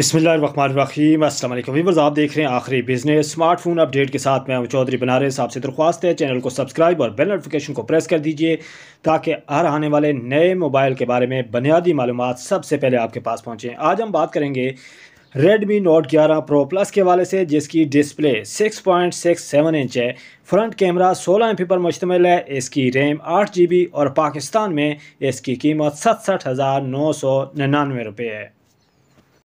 बिसमीम असल आप देख रहे हैं आखिरी बिजनेस स्मार्टफोन अपडेट के साथ मैं चौधरी बनारस आपसे दरख्वास्त है चैनल को सब्सक्राइब और बेल नोटिफिकेशन को प्रेस कर दीजिए ताकि हर आने वाले नए मोबाइल के बारे में बुनियादी मालूम सबसे पहले आपके पास पहुँचें आज हम बात करेंगे Redmi Note 11 Pro Plus के हवाले से जिसकी डिस्प्ले 6.67 इंच है फ्रंट कैमरा 16 एम पर मुश्तमिल है इसकी रैम आठ जी बी और पाकिस्तान में इसकी कीमत सतसठ हज़ार नौ सौ निन्यानवे रुपये है